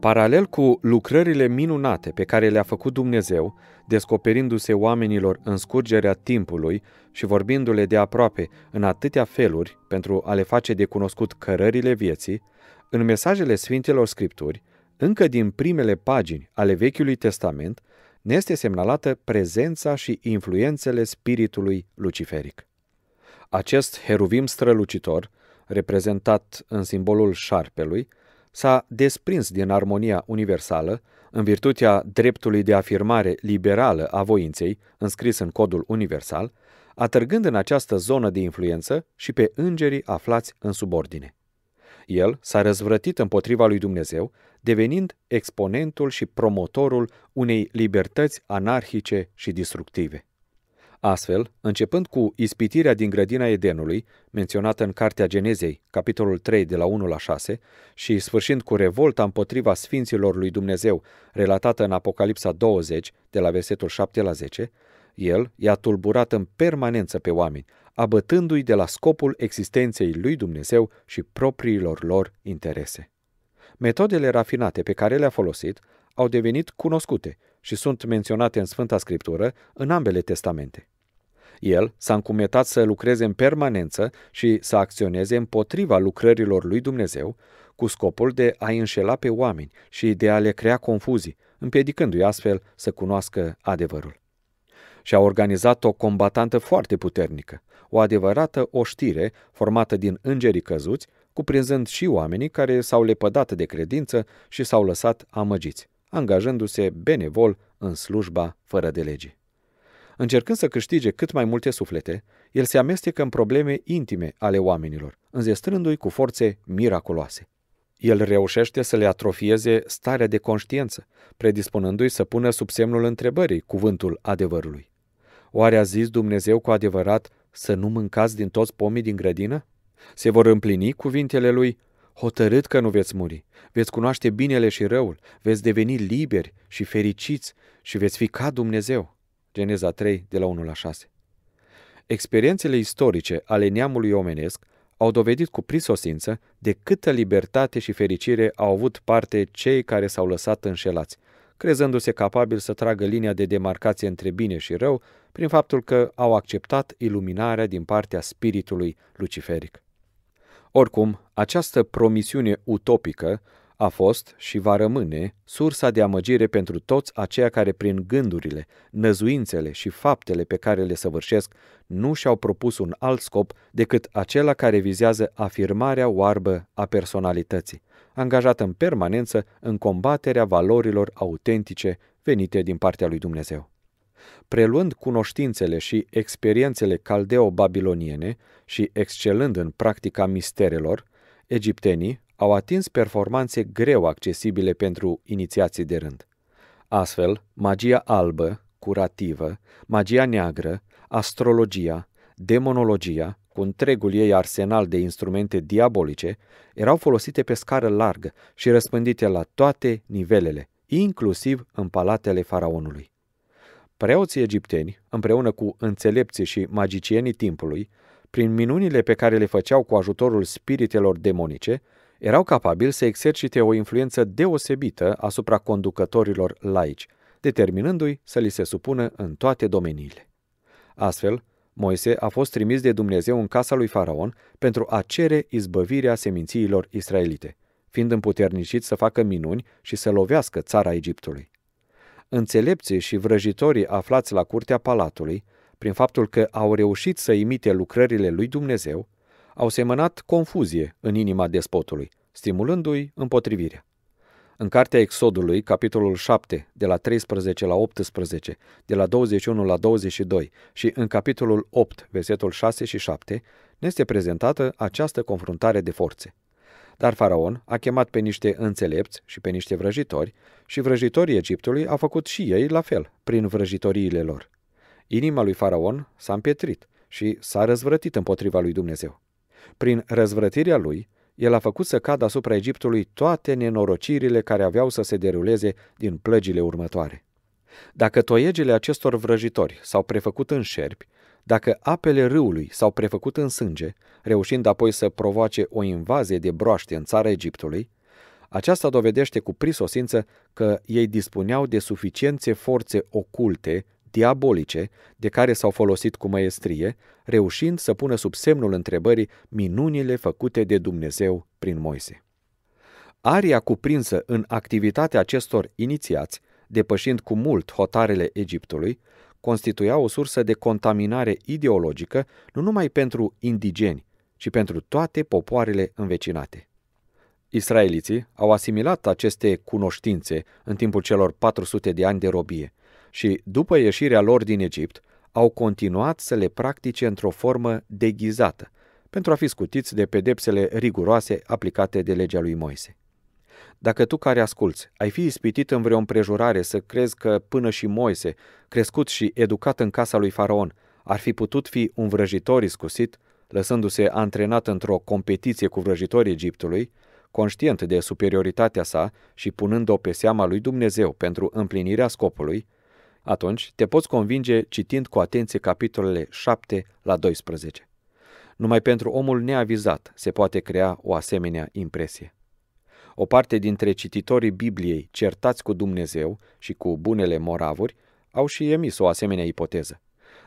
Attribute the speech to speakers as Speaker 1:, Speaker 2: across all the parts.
Speaker 1: Paralel cu lucrările minunate pe care le-a făcut Dumnezeu, descoperindu-se oamenilor în scurgerea timpului și vorbindu-le de aproape în atâtea feluri pentru a le face de cunoscut cărările vieții, în mesajele Sfintelor Scripturi, încă din primele pagini ale Vechiului Testament, ne este semnalată prezența și influențele spiritului luciferic. Acest heruvim strălucitor, reprezentat în simbolul șarpelui, s-a desprins din armonia universală, în virtutea dreptului de afirmare liberală a voinței, înscris în codul universal, atârgând în această zonă de influență și pe îngerii aflați în subordine. El s-a răzvrătit împotriva lui Dumnezeu, devenind exponentul și promotorul unei libertăți anarhice și distructive. Astfel, începând cu ispitirea din grădina Edenului, menționată în Cartea Genezei, capitolul 3, de la 1 la 6, și sfârșind cu revolta împotriva sfinților lui Dumnezeu, relatată în Apocalipsa 20, de la versetul 7 la 10, el i-a tulburat în permanență pe oameni, abătându-i de la scopul existenței lui Dumnezeu și propriilor lor interese. Metodele rafinate pe care le-a folosit au devenit cunoscute și sunt menționate în Sfânta Scriptură în ambele testamente. El s-a încumetat să lucreze în permanență și să acționeze împotriva lucrărilor lui Dumnezeu, cu scopul de a înșela pe oameni și de a le crea confuzii, împiedicându-i astfel să cunoască adevărul. Și a organizat o combatantă foarte puternică, o adevărată oștire formată din îngerii căzuți, cuprinzând și oamenii care s-au lepădat de credință și s-au lăsat amăgiți, angajându-se benevol în slujba fără de lege. Încercând să câștige cât mai multe suflete, el se amestecă în probleme intime ale oamenilor, înzestrându-i cu forțe miraculoase. El reușește să le atrofieze starea de conștiință, predispunându-i să pună sub semnul întrebării cuvântul adevărului. Oare a zis Dumnezeu cu adevărat să nu mâncați din toți pomii din grădină? Se vor împlini cuvintele lui, hotărât că nu veți muri, veți cunoaște binele și răul, veți deveni liberi și fericiți și veți fi ca Dumnezeu. Geneza 3, de la 1 la 6. Experiențele istorice ale neamului omenesc au dovedit cu prisosință de câtă libertate și fericire au avut parte cei care s-au lăsat înșelați, crezându-se capabili să tragă linia de demarcație între bine și rău prin faptul că au acceptat iluminarea din partea spiritului luciferic. Oricum, această promisiune utopică a fost și va rămâne sursa de amăgire pentru toți aceia care prin gândurile, năzuințele și faptele pe care le săvârșesc nu și-au propus un alt scop decât acela care vizează afirmarea oarbă a personalității, angajată în permanență în combaterea valorilor autentice venite din partea lui Dumnezeu. Preluând cunoștințele și experiențele caldeo-babiloniene și excelând în practica misterelor, egiptenii au atins performanțe greu accesibile pentru inițiații de rând. Astfel, magia albă, curativă, magia neagră, astrologia, demonologia, cu întregul ei arsenal de instrumente diabolice, erau folosite pe scară largă și răspândite la toate nivelele, inclusiv în palatele faraonului. Preoții egipteni, împreună cu înțelepții și magicienii timpului, prin minunile pe care le făceau cu ajutorul spiritelor demonice, erau capabili să exercite o influență deosebită asupra conducătorilor laici, determinându-i să li se supună în toate domeniile. Astfel, Moise a fost trimis de Dumnezeu în casa lui Faraon pentru a cere izbăvirea semințiilor israelite, fiind împuternicit să facă minuni și să lovească țara Egiptului. Înțelepții și vrăjitorii aflați la curtea palatului, prin faptul că au reușit să imite lucrările lui Dumnezeu, au semănat confuzie în inima despotului, stimulându-i împotrivirea. În cartea Exodului, capitolul 7, de la 13 la 18, de la 21 la 22 și în capitolul 8, versetul 6 și 7, ne este prezentată această confruntare de forțe. Dar faraon a chemat pe niște înțelepți și pe niște vrăjitori și vrăjitorii Egiptului au făcut și ei la fel, prin vrăjitoriile lor. Inima lui faraon s-a împietrit și s-a răzvrătit împotriva lui Dumnezeu. Prin răzvrătirea lui, el a făcut să cadă asupra Egiptului toate nenorocirile care aveau să se deruleze din plăgile următoare. Dacă toiegele acestor vrăjitori s-au prefăcut în șerpi, dacă apele râului s-au prefăcut în sânge, reușind apoi să provoace o invazie de broaște în țara Egiptului, aceasta dovedește cu prisosință că ei dispuneau de suficiențe forțe oculte diabolice, de care s-au folosit cu măiestrie, reușind să pună sub semnul întrebării minunile făcute de Dumnezeu prin Moise. Aria cuprinsă în activitatea acestor inițiați, depășind cu mult hotarele Egiptului, constituia o sursă de contaminare ideologică nu numai pentru indigeni, ci pentru toate popoarele învecinate. Israeliții au asimilat aceste cunoștințe în timpul celor 400 de ani de robie și, după ieșirea lor din Egipt, au continuat să le practice într-o formă deghizată, pentru a fi scutiți de pedepsele riguroase aplicate de legea lui Moise. Dacă tu care asculți ai fi ispitit în vreo împrejurare să crezi că până și Moise, crescut și educat în casa lui Faraon, ar fi putut fi un vrăjitor iscusit, lăsându-se antrenat într-o competiție cu vrăjitorii Egiptului, conștient de superioritatea sa și punând-o pe seama lui Dumnezeu pentru împlinirea scopului, atunci te poți convinge citind cu atenție capitolele 7 la 12. Numai pentru omul neavizat se poate crea o asemenea impresie. O parte dintre cititorii Bibliei certați cu Dumnezeu și cu bunele moravuri au și emis o asemenea ipoteză.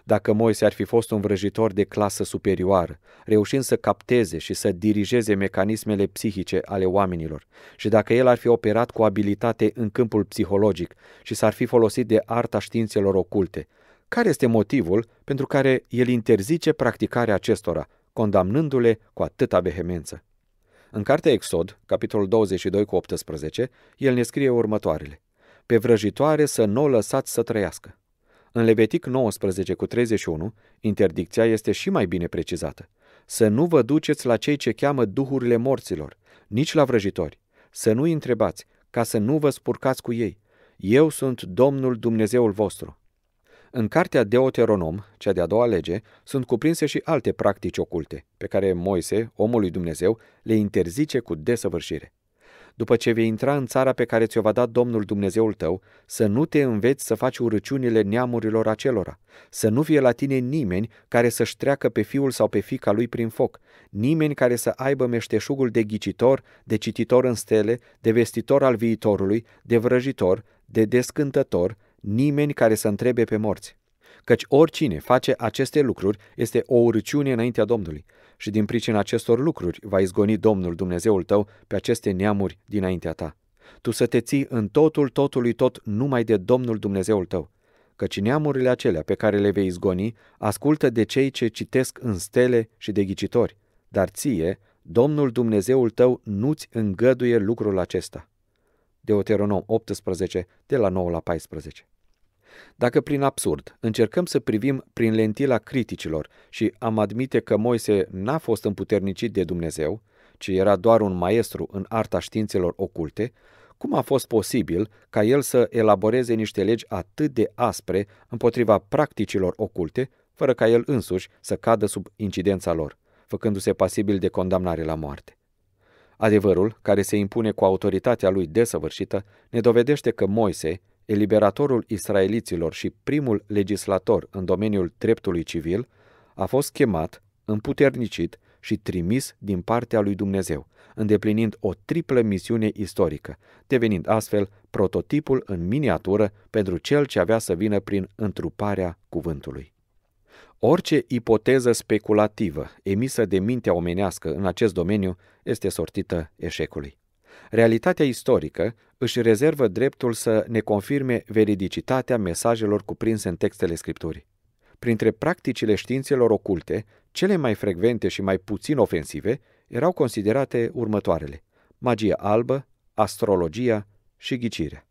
Speaker 1: Dacă Moise ar fi fost un vrăjitor de clasă superioară, reușind să capteze și să dirigeze mecanismele psihice ale oamenilor, și dacă el ar fi operat cu abilitate în câmpul psihologic și s-ar fi folosit de arta științelor oculte, care este motivul pentru care el interzice practicarea acestora, condamnându-le cu atâta vehemență? În cartea Exod, capitolul 22 cu 18, el ne scrie următoarele. Pe vrăjitoare să nu o lăsați să trăiască. În Levitic 19 cu 31, interdicția este și mai bine precizată. Să nu vă duceți la cei ce cheamă duhurile morților, nici la vrăjitori. Să nu întrebați, ca să nu vă spurcați cu ei. Eu sunt Domnul Dumnezeul vostru. În cartea Deuteronom, cea de-a doua lege, sunt cuprinse și alte practici oculte, pe care Moise, omul lui Dumnezeu, le interzice cu desăvârșire după ce vei intra în țara pe care ți-o va da Domnul Dumnezeul tău, să nu te înveți să faci urăciunile neamurilor acelora, să nu fie la tine nimeni care să-și treacă pe fiul sau pe fica lui prin foc, nimeni care să aibă meșteșugul de ghicitor, de cititor în stele, de vestitor al viitorului, de vrăjitor, de descântător, nimeni care să întrebe pe morți căci oricine face aceste lucruri este o urăciune înaintea Domnului și din pricina acestor lucruri va izgoni Domnul Dumnezeul tău pe aceste neamuri dinaintea ta. Tu să te ții în totul totului tot numai de Domnul Dumnezeul tău, căci neamurile acelea pe care le vei izgoni ascultă de cei ce citesc în stele și de ghicitori, dar ție, Domnul Dumnezeul tău nu-ți îngăduie lucrul acesta. Deuteronom 18, de la 9 la 14. Dacă prin absurd încercăm să privim prin lentila criticilor și am admite că Moise n-a fost împuternicit de Dumnezeu, ci era doar un maestru în arta științelor oculte, cum a fost posibil ca el să elaboreze niște legi atât de aspre împotriva practicilor oculte, fără ca el însuși să cadă sub incidența lor, făcându-se pasibil de condamnare la moarte? Adevărul, care se impune cu autoritatea lui desăvârșită, ne dovedește că Moise, eliberatorul israeliților și primul legislator în domeniul dreptului civil, a fost chemat, împuternicit și trimis din partea lui Dumnezeu, îndeplinind o triplă misiune istorică, devenind astfel prototipul în miniatură pentru cel ce avea să vină prin întruparea cuvântului. Orice ipoteză speculativă emisă de mintea omenească în acest domeniu este sortită eșecului. Realitatea istorică își rezervă dreptul să ne confirme veridicitatea mesajelor cuprinse în textele Scripturii. Printre practicile științelor oculte, cele mai frecvente și mai puțin ofensive erau considerate următoarele: magia albă, astrologia și ghicirea.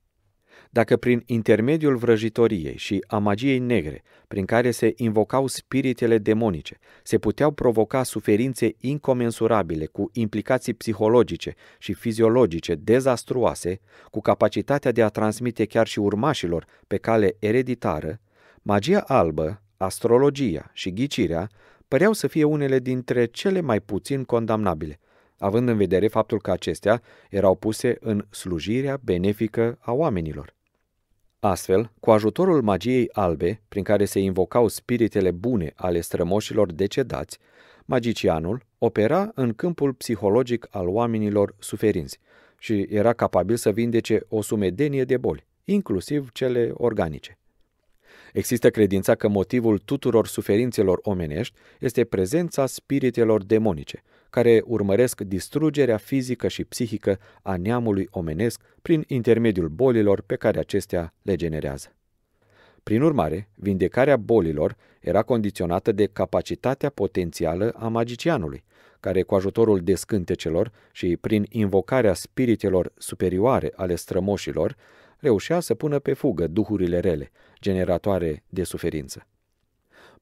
Speaker 1: Dacă prin intermediul vrăjitoriei și a magiei negre, prin care se invocau spiritele demonice, se puteau provoca suferințe incomensurabile cu implicații psihologice și fiziologice dezastruoase, cu capacitatea de a transmite chiar și urmașilor pe cale ereditară, magia albă, astrologia și ghicirea păreau să fie unele dintre cele mai puțin condamnabile, având în vedere faptul că acestea erau puse în slujirea benefică a oamenilor. Astfel, cu ajutorul magiei albe, prin care se invocau spiritele bune ale strămoșilor decedați, magicianul opera în câmpul psihologic al oamenilor suferinți și era capabil să vindece o sumedenie de boli, inclusiv cele organice. Există credința că motivul tuturor suferințelor omenești este prezența spiritelor demonice, care urmăresc distrugerea fizică și psihică a neamului omenesc prin intermediul bolilor pe care acestea le generează. Prin urmare, vindecarea bolilor era condiționată de capacitatea potențială a magicianului, care cu ajutorul descântecelor și prin invocarea spiritelor superioare ale strămoșilor, reușea să pună pe fugă duhurile rele, generatoare de suferință.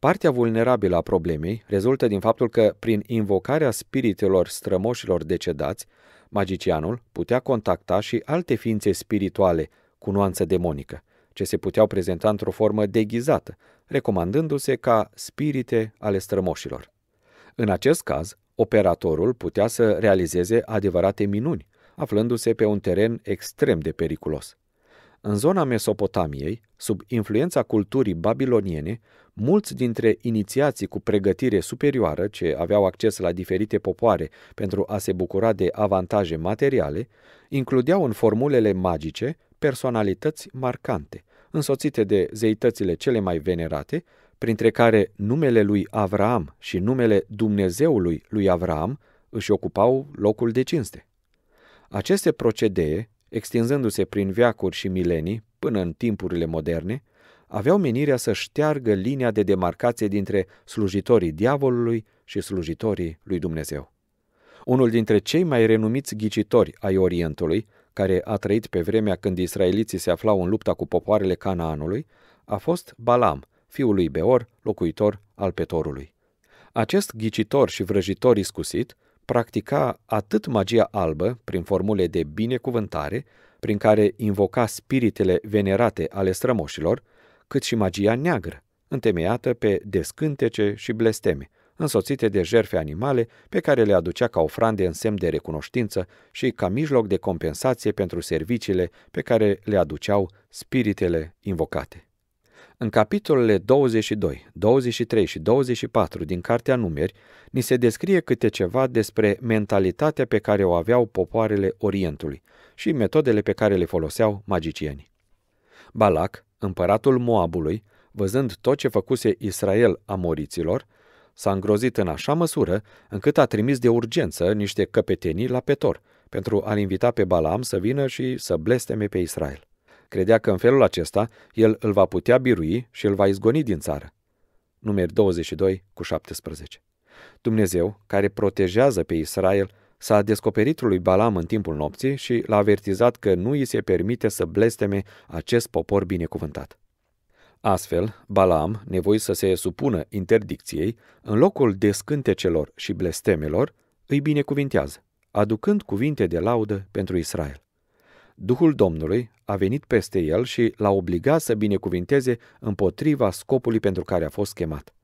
Speaker 1: Partea vulnerabilă a problemei rezultă din faptul că, prin invocarea spiritelor strămoșilor decedați, magicianul putea contacta și alte ființe spirituale cu nuanță demonică, ce se puteau prezenta într-o formă deghizată, recomandându-se ca spirite ale strămoșilor. În acest caz, operatorul putea să realizeze adevărate minuni, aflându-se pe un teren extrem de periculos. În zona Mesopotamiei, sub influența culturii babiloniene, mulți dintre inițiații cu pregătire superioară ce aveau acces la diferite popoare pentru a se bucura de avantaje materiale, includeau în formulele magice personalități marcante, însoțite de zeitățile cele mai venerate, printre care numele lui Avram și numele Dumnezeului lui Avram își ocupau locul de cinste. Aceste procedee extinzându-se prin veacuri și milenii, până în timpurile moderne, aveau menirea să șteargă linia de demarcație dintre slujitorii diavolului și slujitorii lui Dumnezeu. Unul dintre cei mai renumiți ghicitori ai Orientului, care a trăit pe vremea când israeliții se aflau în lupta cu popoarele Canaanului, a fost Balam, fiul lui Beor, locuitor al Petorului. Acest ghicitor și vrăjitor iscusit practica atât magia albă, prin formule de binecuvântare, prin care invoca spiritele venerate ale strămoșilor, cât și magia neagră, întemeiată pe descântece și blesteme, însoțite de jerfe animale pe care le aducea ca ofrande în semn de recunoștință și ca mijloc de compensație pentru serviciile pe care le aduceau spiritele invocate. În capitolele 22, 23 și 24 din Cartea Numeri, ni se descrie câte ceva despre mentalitatea pe care o aveau popoarele Orientului și metodele pe care le foloseau magicienii. Balac, împăratul Moabului, văzând tot ce făcuse Israel amoriților, s-a îngrozit în așa măsură încât a trimis de urgență niște căpetenii la Petor pentru a-l invita pe Balaam să vină și să blesteme pe Israel. Credea că în felul acesta el îl va putea birui și îl va izgoni din țară. Numeri 22 cu 17 Dumnezeu, care protejează pe Israel, s-a descoperit lui Balam în timpul nopții și l-a avertizat că nu îi se permite să blesteme acest popor binecuvântat. Astfel, Balam, nevoit să se supună interdicției, în locul descântecelor și blestemelor, îi binecuvintează, aducând cuvinte de laudă pentru Israel. Duhul Domnului a venit peste el și l-a obligat să binecuvinteze împotriva scopului pentru care a fost chemat.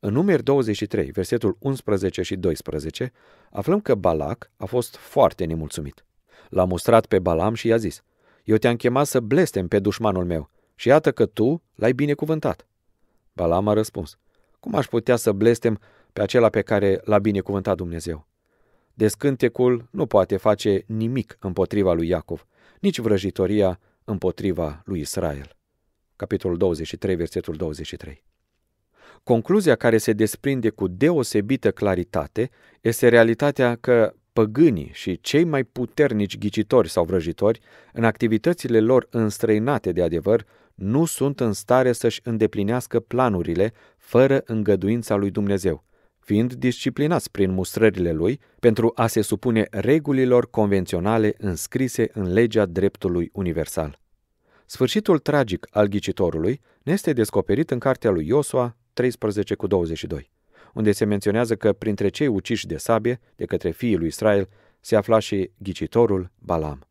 Speaker 1: În numeri 23, versetul 11 și 12, aflăm că Balac a fost foarte nemulțumit. L-a mustrat pe Balam și i-a zis, Eu te-am chemat să blestem pe dușmanul meu și iată că tu l-ai binecuvântat. Balam a răspuns, Cum aș putea să blestem pe acela pe care l-a binecuvântat Dumnezeu? Descântecul nu poate face nimic împotriva lui Iacov, nici vrăjitoria împotriva lui Israel. Capitolul 23, versetul 23. Concluzia care se desprinde cu deosebită claritate este realitatea că păgânii și cei mai puternici ghicitori sau vrăjitori, în activitățile lor înstrăinate de adevăr, nu sunt în stare să-și îndeplinească planurile fără îngăduința lui Dumnezeu, fiind disciplinați prin mustrările lui pentru a se supune regulilor convenționale înscrise în legea dreptului universal. Sfârșitul tragic al ghicitorului ne este descoperit în cartea lui Iosua 13 cu 22, unde se menționează că printre cei uciși de sabie de către fiii lui Israel se afla și ghicitorul Balam.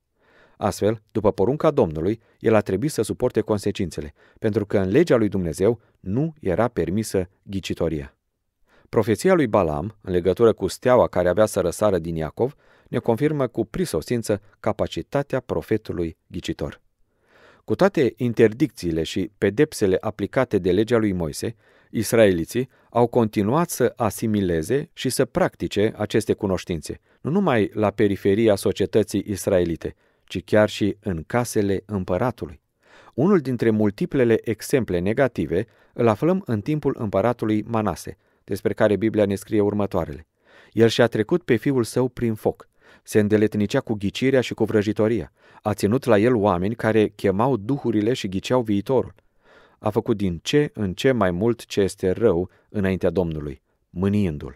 Speaker 1: Astfel, după porunca Domnului, el a trebuit să suporte consecințele, pentru că în legea lui Dumnezeu nu era permisă ghicitoria. Profeția lui Balam, în legătură cu steaua care avea să răsară din Iacov, ne confirmă cu prisosință capacitatea profetului ghicitor. Cu toate interdicțiile și pedepsele aplicate de legea lui Moise, israeliții au continuat să asimileze și să practice aceste cunoștințe, nu numai la periferia societății israelite, ci chiar și în casele împăratului. Unul dintre multiplele exemple negative îl aflăm în timpul împăratului Manase, despre care Biblia ne scrie următoarele. El și-a trecut pe fiul său prin foc, se îndeletnicea cu ghicirea și cu vrăjitoria, a ținut la el oameni care chemau duhurile și ghiceau viitorul. A făcut din ce în ce mai mult ce este rău înaintea Domnului, mâniindu-l.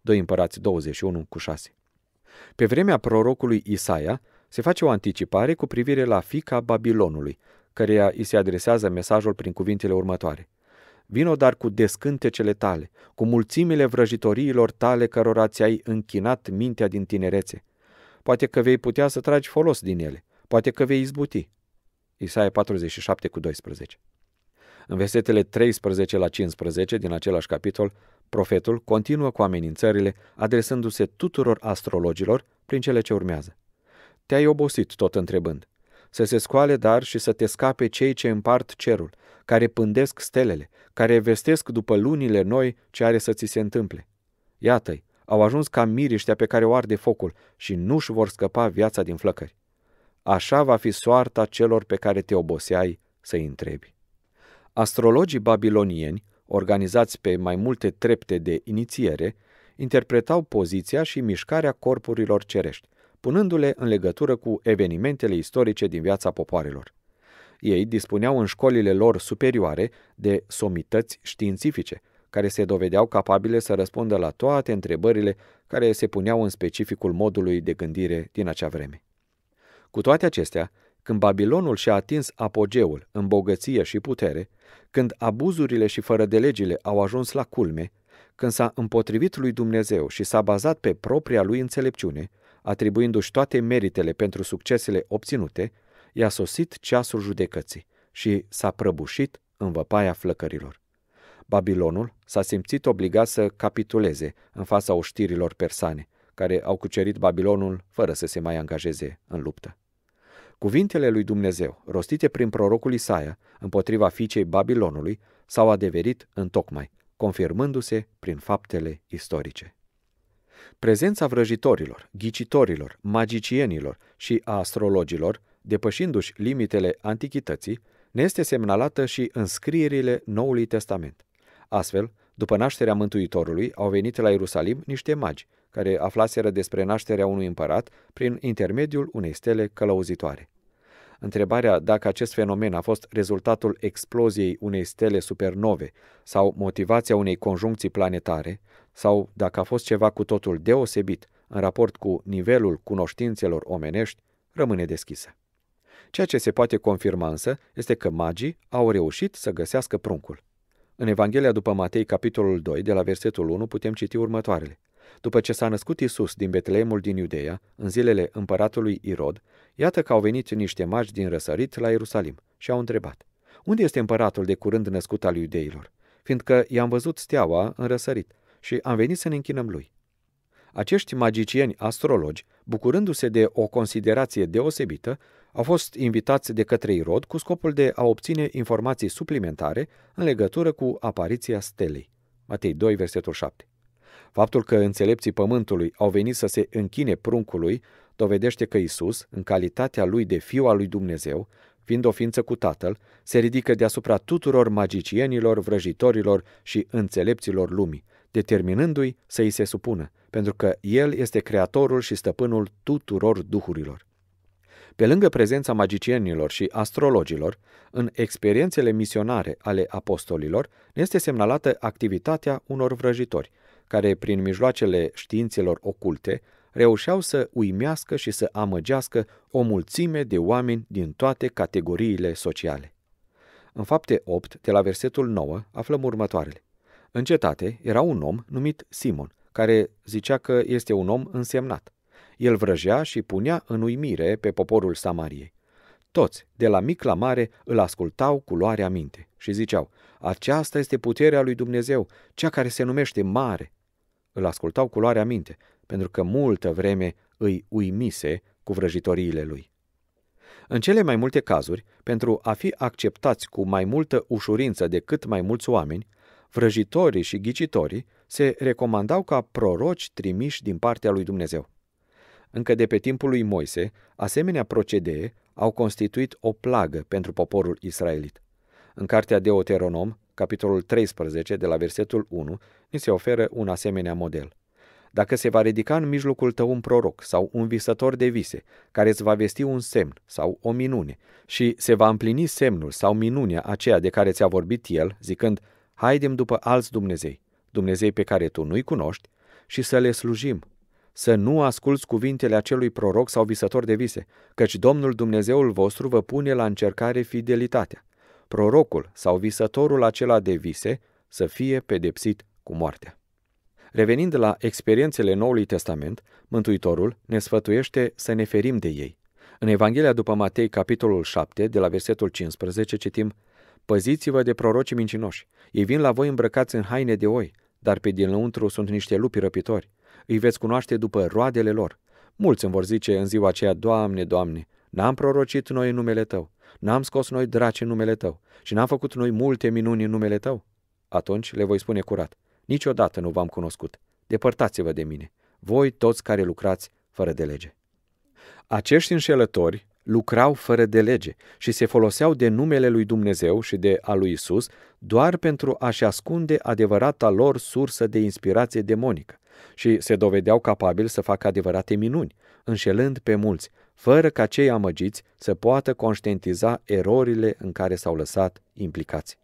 Speaker 1: 2 Împărați 21 cu 6 Pe vremea prorocului Isaia se face o anticipare cu privire la fica Babilonului, căreia îi se adresează mesajul prin cuvintele următoare. Vino dar cu descântecele tale, cu mulțimile vrăjitoriilor tale cărora ți-ai închinat mintea din tinerețe. Poate că vei putea să tragi folos din ele, poate că vei izbuti. Isaia 47 cu 12 În versetele 13 la 15 din același capitol, profetul continuă cu amenințările, adresându-se tuturor astrologilor prin cele ce urmează. Te-ai obosit tot întrebând. Să se scoale dar și să te scape cei ce împart cerul, care pândesc stelele, care vestesc după lunile noi ce are să ți se întâmple. Iată-i, au ajuns ca miriștea pe care o arde focul și nu-și vor scăpa viața din flăcări. Așa va fi soarta celor pe care te oboseai să-i întrebi. Astrologii babilonieni, organizați pe mai multe trepte de inițiere, interpretau poziția și mișcarea corpurilor cerești, punându-le în legătură cu evenimentele istorice din viața popoarelor. Ei dispuneau în școlile lor superioare de somități științifice, care se dovedeau capabile să răspundă la toate întrebările care se puneau în specificul modului de gândire din acea vreme. Cu toate acestea, când Babilonul și-a atins apogeul în bogăție și putere, când abuzurile și fără de legile au ajuns la culme, când s-a împotrivit lui Dumnezeu și s-a bazat pe propria lui înțelepciune, atribuindu-și toate meritele pentru succesele obținute, i-a sosit ceasul judecății și s-a prăbușit în văpaia flăcărilor. Babilonul s-a simțit obligat să capituleze în fața oștirilor persane, care au cucerit Babilonul fără să se mai angajeze în luptă. Cuvintele lui Dumnezeu, rostite prin prorocul Isaia împotriva fiicei Babilonului, s-au adeverit în tocmai, confirmându-se prin faptele istorice. Prezența vrăjitorilor, ghicitorilor, magicienilor și a astrologilor depășindu-și limitele antichității, ne este semnalată și scrierile Noului Testament. Astfel, după nașterea Mântuitorului, au venit la Ierusalim niște magi, care aflaseră despre nașterea unui împărat prin intermediul unei stele călăuzitoare. Întrebarea dacă acest fenomen a fost rezultatul exploziei unei stele supernove sau motivația unei conjuncții planetare, sau dacă a fost ceva cu totul deosebit în raport cu nivelul cunoștințelor omenești, rămâne deschisă. Ceea ce se poate confirma însă este că magii au reușit să găsească pruncul. În Evanghelia după Matei, capitolul 2, de la versetul 1, putem citi următoarele. După ce s-a născut Isus din Betleemul din Iudeea, în zilele împăratului Irod, iată că au venit niște magi din răsărit la Ierusalim și au întrebat, Unde este împăratul de curând născut al iudeilor? Fiindcă i-am văzut steaua în răsărit și am venit să ne închinăm lui. Acești magicieni astrologi, bucurându-se de o considerație deosebită, au fost invitați de către Irod cu scopul de a obține informații suplimentare în legătură cu apariția stelei. Matei 2, versetul 7. Faptul că înțelepții pământului au venit să se închine pruncului dovedește că Isus, în calitatea lui de fiu al lui Dumnezeu, fiind o ființă cu Tatăl, se ridică deasupra tuturor magicienilor, vrăjitorilor și înțelepților lumii, determinându-i să îi se supună, pentru că El este creatorul și stăpânul tuturor duhurilor. Pe lângă prezența magicienilor și astrologilor, în experiențele misionare ale apostolilor ne este semnalată activitatea unor vrăjitori, care prin mijloacele științelor oculte reușeau să uimească și să amăgească o mulțime de oameni din toate categoriile sociale. În fapte 8, de la versetul 9, aflăm următoarele. În cetate era un om numit Simon, care zicea că este un om însemnat. El vrăjea și punea în uimire pe poporul Samariei. Toți, de la mic la mare, îl ascultau cu luarea minte și ziceau, aceasta este puterea lui Dumnezeu, cea care se numește mare. Îl ascultau cu luarea minte, pentru că multă vreme îi uimise cu vrăjitoriile lui. În cele mai multe cazuri, pentru a fi acceptați cu mai multă ușurință decât mai mulți oameni, vrăjitorii și ghicitorii se recomandau ca proroci trimiși din partea lui Dumnezeu. Încă de pe timpul lui Moise, asemenea procedee au constituit o plagă pentru poporul israelit. În cartea Deuteronom, capitolul 13, de la versetul 1, ni se oferă un asemenea model. Dacă se va ridica în mijlocul tău un proroc sau un visător de vise, care îți va vesti un semn sau o minune, și se va împlini semnul sau minunea aceea de care ți-a vorbit el, zicând, haidem după alți Dumnezei, Dumnezei pe care tu nu-i cunoști, și să le slujim să nu asculți cuvintele acelui proroc sau visător de vise, căci Domnul Dumnezeul vostru vă pune la încercare fidelitatea. Prorocul sau visătorul acela de vise să fie pedepsit cu moartea. Revenind la experiențele Noului Testament, Mântuitorul ne sfătuiește să ne ferim de ei. În Evanghelia după Matei, capitolul 7, de la versetul 15, citim Păziți-vă de prorocii mincinoși. Ei vin la voi îmbrăcați în haine de oi, dar pe dinăuntru sunt niște lupi răpitori îi veți cunoaște după roadele lor. Mulți îmi vor zice în ziua aceea, Doamne, Doamne, n-am prorocit noi în numele Tău, n-am scos noi draci în numele Tău și n-am făcut noi multe minuni în numele Tău? Atunci le voi spune curat, niciodată nu v-am cunoscut, depărtați-vă de mine, voi toți care lucrați fără de lege. Acești înșelători lucrau fără de lege și se foloseau de numele lui Dumnezeu și de a lui Isus doar pentru a-și ascunde adevărata lor sursă de inspirație demonică și se dovedeau capabili să facă adevărate minuni, înșelând pe mulți, fără ca cei amăgiți să poată conștientiza erorile în care s-au lăsat implicați.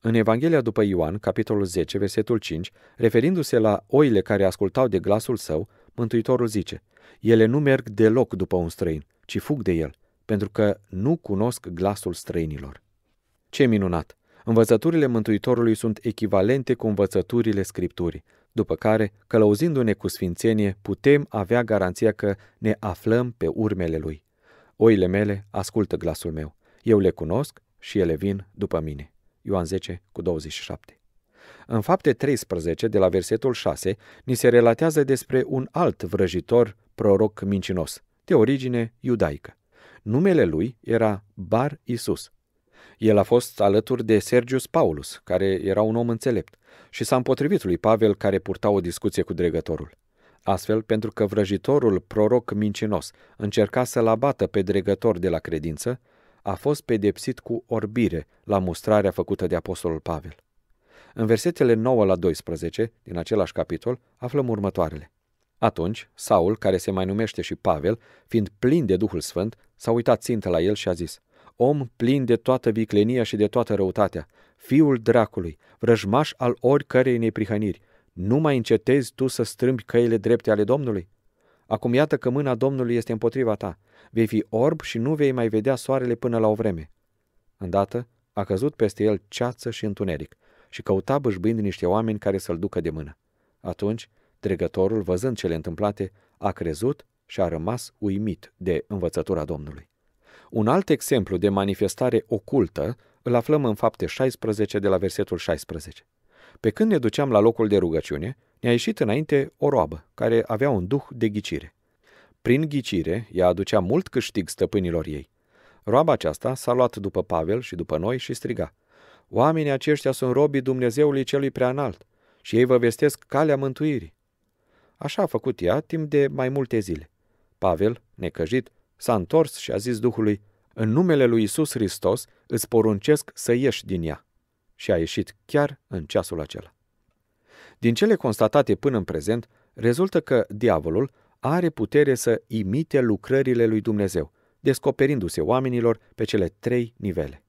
Speaker 1: În Evanghelia după Ioan, capitolul 10, versetul 5, referindu-se la oile care ascultau de glasul său, Mântuitorul zice – ele nu merg deloc după un străin, ci fug de el, pentru că nu cunosc glasul străinilor. Ce minunat! Învățăturile Mântuitorului sunt echivalente cu învățăturile Scripturii, după care, călăuzindu-ne cu sfințenie, putem avea garanția că ne aflăm pe urmele Lui. Oile mele ascultă glasul meu, eu le cunosc și ele vin după mine. Ioan 10, cu 27. În fapte 13, de la versetul 6, ni se relatează despre un alt vrăjitor proroc mincinos, de origine iudaică. Numele lui era Bar Isus. El a fost alături de Sergius Paulus, care era un om înțelept, și s-a împotrivit lui Pavel care purta o discuție cu dregătorul. Astfel, pentru că vrăjitorul proroc mincinos încerca să-l abată pe dregător de la credință, a fost pedepsit cu orbire la mustrarea făcută de apostolul Pavel. În versetele 9 la 12 din același capitol aflăm următoarele. Atunci, Saul, care se mai numește și Pavel, fiind plin de Duhul Sfânt, s-a uitat țintă la el și a zis, Om plin de toată viclenia și de toată răutatea, fiul dracului, vrăjmaș al oricărei neprihăniri, nu mai încetezi tu să strâmbi căile drepte ale Domnului? Acum iată că mâna Domnului este împotriva ta. Vei fi orb și nu vei mai vedea soarele până la o vreme. Îndată a căzut peste el ceață și întuneric și căuta bâșbâind niște oameni care să-l ducă de mână. Atunci Dregătorul, văzând cele întâmplate, a crezut și a rămas uimit de învățătura Domnului. Un alt exemplu de manifestare ocultă îl aflăm în fapte 16 de la versetul 16. Pe când ne duceam la locul de rugăciune, ne-a ieșit înainte o roabă, care avea un duh de ghicire. Prin ghicire, ea aducea mult câștig stăpânilor ei. Roaba aceasta s-a luat după Pavel și după noi și striga. Oamenii aceștia sunt robii Dumnezeului celui preanalt și ei vă vestesc calea mântuirii. Așa a făcut ea timp de mai multe zile. Pavel, necăjit, s-a întors și a zis Duhului, în numele lui Isus Hristos îți poruncesc să ieși din ea. Și a ieșit chiar în ceasul acela. Din cele constatate până în prezent, rezultă că diavolul are putere să imite lucrările lui Dumnezeu, descoperindu-se oamenilor pe cele trei nivele.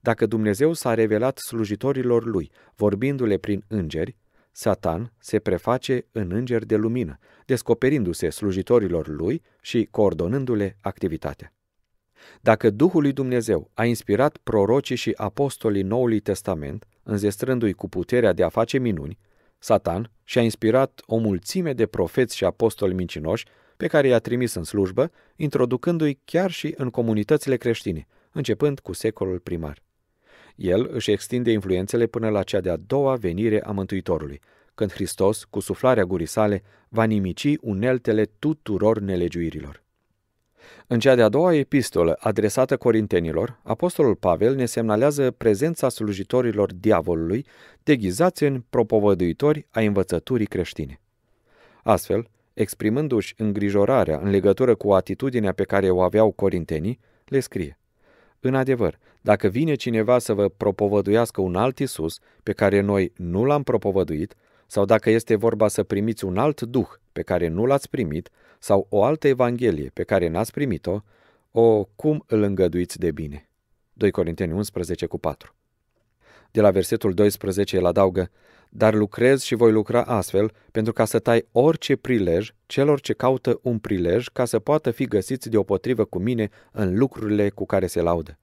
Speaker 1: Dacă Dumnezeu s-a revelat slujitorilor lui, vorbindu-le prin îngeri, Satan se preface în înger de lumină, descoperindu-se slujitorilor lui și coordonându-le activitatea. Dacă Duhul lui Dumnezeu a inspirat prorocii și apostolii Noului Testament, înzestrându-i cu puterea de a face minuni, Satan și-a inspirat o mulțime de profeți și apostoli mincinoși pe care i-a trimis în slujbă, introducându-i chiar și în comunitățile creștine, începând cu secolul primar. El își extinde influențele până la cea de-a doua venire a Mântuitorului, când Hristos, cu suflarea gurii sale, va nimici uneltele tuturor nelegiuirilor. În cea de-a doua epistolă adresată corintenilor, apostolul Pavel ne semnalează prezența slujitorilor diavolului deghizați în propovăduitori a învățăturii creștine. Astfel, exprimându-și îngrijorarea în legătură cu atitudinea pe care o aveau corintenii, le scrie în adevăr, dacă vine cineva să vă propovăduiască un alt Isus pe care noi nu l-am propovăduit, sau dacă este vorba să primiți un alt Duh pe care nu l-ați primit, sau o altă Evanghelie pe care n-ați primit-o, o, cum îl îngăduiți de bine? 2 Corinteni 11 cu 4 De la versetul 12 el adaugă, dar lucrez și voi lucra astfel pentru ca să tai orice prilej celor ce caută un prilej ca să poată fi găsiți deopotrivă cu mine în lucrurile cu care se laudă.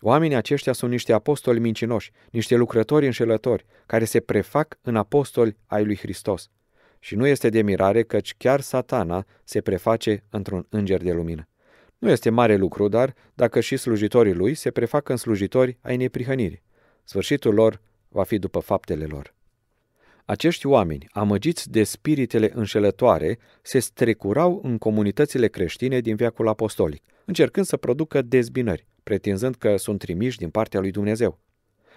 Speaker 1: Oamenii aceștia sunt niște apostoli mincinoși, niște lucrători înșelători, care se prefac în apostoli ai lui Hristos. Și nu este de mirare căci chiar satana se preface într-un înger de lumină. Nu este mare lucru, dar dacă și slujitorii lui se prefac în slujitori ai neprihănirii. Sfârșitul lor va fi după faptele lor. Acești oameni, amăgiți de spiritele înșelătoare, se strecurau în comunitățile creștine din viacul apostolic, încercând să producă dezbinări, pretinzând că sunt trimiși din partea lui Dumnezeu.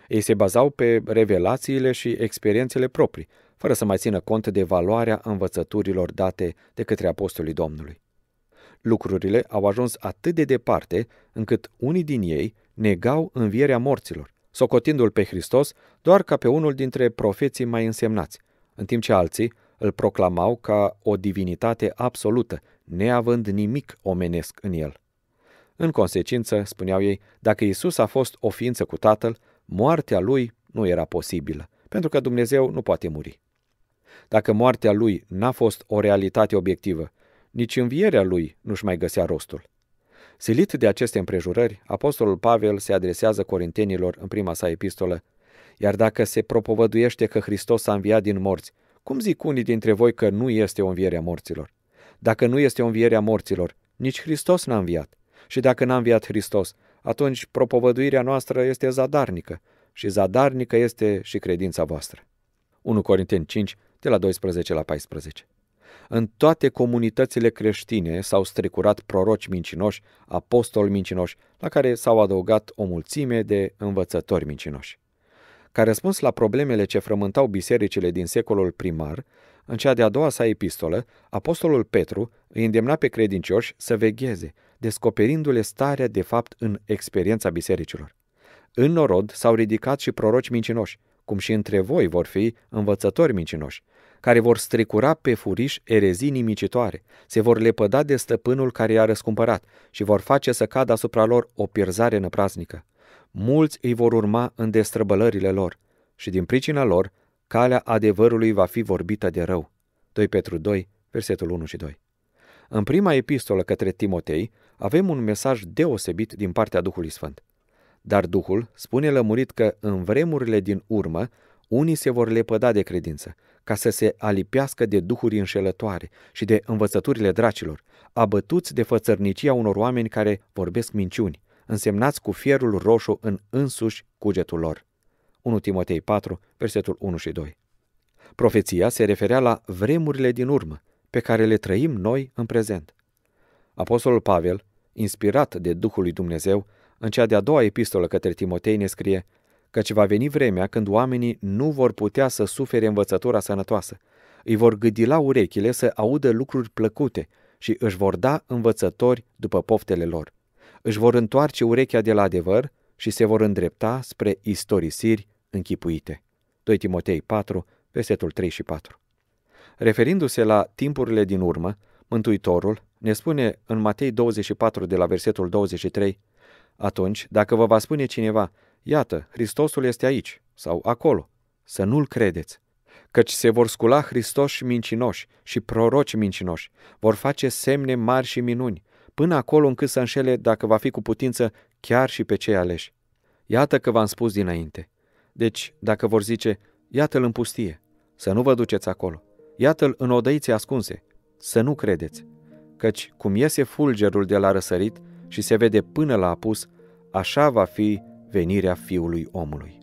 Speaker 1: Ei se bazau pe revelațiile și experiențele proprii, fără să mai țină cont de valoarea învățăturilor date de către apostolii Domnului. Lucrurile au ajuns atât de departe încât unii din ei negau învierea morților, socotindu-l pe Hristos doar ca pe unul dintre profeții mai însemnați, în timp ce alții îl proclamau ca o divinitate absolută, neavând nimic omenesc în el. În consecință, spuneau ei, dacă Isus a fost o ființă cu Tatăl, moartea lui nu era posibilă, pentru că Dumnezeu nu poate muri. Dacă moartea lui n-a fost o realitate obiectivă, nici învierea lui nu-și mai găsea rostul. Silit de aceste împrejurări, apostolul Pavel se adresează corintenilor în prima sa epistolă, iar dacă se propovăduiește că Hristos a înviat din morți, cum zic unii dintre voi că nu este o înviere a morților? Dacă nu este o înviere a morților, nici Hristos n-a înviat. Și dacă n-a înviat Hristos, atunci propovăduirea noastră este zadarnică și zadarnică este și credința voastră. 1 Corinteni 5, de la 12 la 14. În toate comunitățile creștine s-au strecurat proroci mincinoși, apostoli mincinoși, la care s-au adăugat o mulțime de învățători mincinoși. Ca răspuns la problemele ce frământau bisericile din secolul primar, în cea de-a doua sa epistolă, apostolul Petru îi îndemna pe credincioși să vegheze, descoperindu-le starea de fapt în experiența bisericilor. În norod s-au ridicat și proroci mincinoși, cum și între voi vor fi învățători mincinoși, care vor stricura pe furiș erezii nimicitoare, se vor lepăda de stăpânul care i-a răscumpărat și vor face să cadă asupra lor o pierzare năpraznică. Mulți îi vor urma în destrăbălările lor și din pricina lor, calea adevărului va fi vorbită de rău. 2 Petru 2, versetul 1 și 2. În prima epistolă către Timotei avem un mesaj deosebit din partea Duhului Sfânt. Dar Duhul spune lămurit că în vremurile din urmă, unii se vor lepăda de credință, ca să se alipească de duhuri înșelătoare și de învățăturile dracilor, abătuți de fățărnicia unor oameni care vorbesc minciuni, însemnați cu fierul roșu în însuși cugetul lor. 1 Timotei 4, versetul 1 și 2 Profeția se referea la vremurile din urmă, pe care le trăim noi în prezent. Apostolul Pavel, inspirat de Duhul lui Dumnezeu, în cea de-a doua epistolă către Timotei ne scrie căci va veni vremea când oamenii nu vor putea să sufere învățătura sănătoasă. Îi vor gâdila urechile să audă lucruri plăcute și își vor da învățători după poftele lor. Își vor întoarce urechea de la adevăr și se vor îndrepta spre istorisiri închipuite. 2 Timotei 4, versetul 3 și 4. Referindu-se la timpurile din urmă, Mântuitorul ne spune în Matei 24 de la versetul 23, Atunci, dacă vă va spune cineva, Iată, Hristosul este aici sau acolo. Să nu-l credeți. Căci se vor scula Hristoși mincinoși și proroci mincinoși, vor face semne mari și minuni, până acolo încât să înșele, dacă va fi cu putință, chiar și pe cei aleși. Iată că v-am spus dinainte. Deci, dacă vor zice, iată-l în pustie, să nu vă duceți acolo, iată-l în odăițe ascunse, să nu credeți, căci cum iese fulgerul de la răsărit și se vede până la apus, așa va fi venirea Fiului Omului.